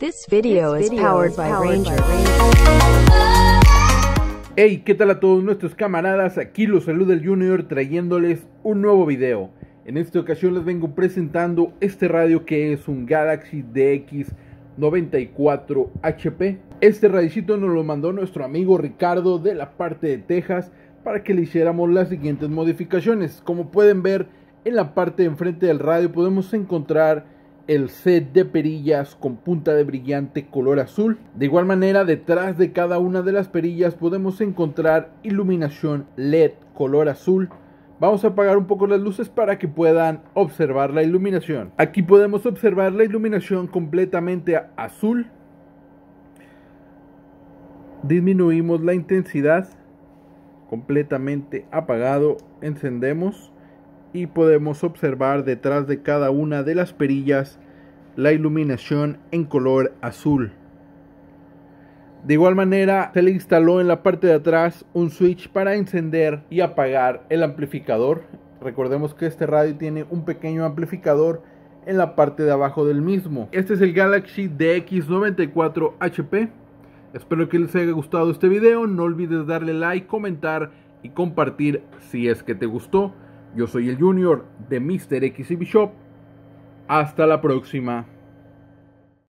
This video, es is powered, by, Ranger. Hey, ¿qué tal a todos nuestros camaradas? Aquí los saluda el Junior trayéndoles un nuevo video. En esta ocasión les vengo presentando este radio que es un Galaxy DX94 HP. Este radicito nos lo mandó nuestro amigo Ricardo de la parte de Texas para que le hiciéramos las siguientes modificaciones. Como pueden ver, en la parte de enfrente del radio podemos encontrar el set de perillas con punta de brillante color azul. De igual manera, detrás de cada una de las perillas podemos encontrar iluminación LED color azul. Vamos a apagar un poco las luces para que puedan observar la iluminación. Aquí podemos observar la iluminación completamente azul. Disminuimos la intensidad completamente apagado. Encendemos y podemos observar detrás de cada una de las perillas la iluminación en color azul. De igual manera se le instaló en la parte de atrás un switch para encender y apagar el amplificador. Recordemos que este radio tiene un pequeño amplificador en la parte de abajo del mismo. Este es el Galaxy DX94 HP. Espero que les haya gustado este video. No olvides darle like, comentar y compartir si es que te gustó. Yo soy el Junior de Mr. XCB Shop. Hasta la próxima.